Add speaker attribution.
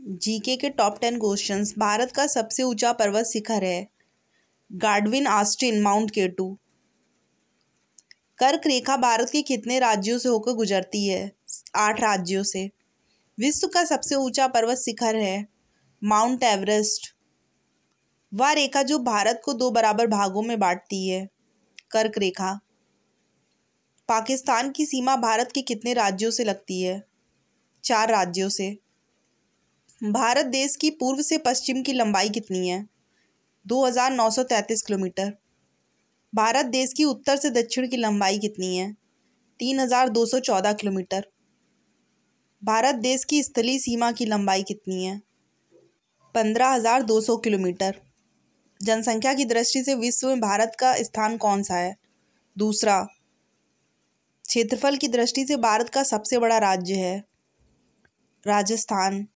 Speaker 1: GK के top ten questions Bharat का सबसे ऊंचा पर्वत शिखर है गार्डविन आस्टिन माउंट केटू कर्क रेखा भारत के कितने राज्यों से होकर गुजरती है आठ राज्यों से विश्व का सबसे ऊंचा पर्वत शिखर है माउंट एवरेस्ट वह रेखा जो भारत को दो बराबर भागों में बांटती है कर्क रेखा पाकिस्तान की सीमा भारत के कितने राज्यों से लगती है चार राज्यों से भारत देश की पूर्व से पश्चिम की लंबाई कितनी है 2933 किलोमीटर भारत देश की उत्तर से दक्षिण की लंबाई कितनी है 3214 किलोमीटर भारत देश की स्थलीय सीमा की लंबाई कितनी है 15,200 किलोमीटर जनसंख्या की दृष्टि से विश्व में भारत का स्थान कौन सा है दूसरा क्षेत्रफल की दृष्टि से भारत का सबसे बड़ा राज्य है राजस्थान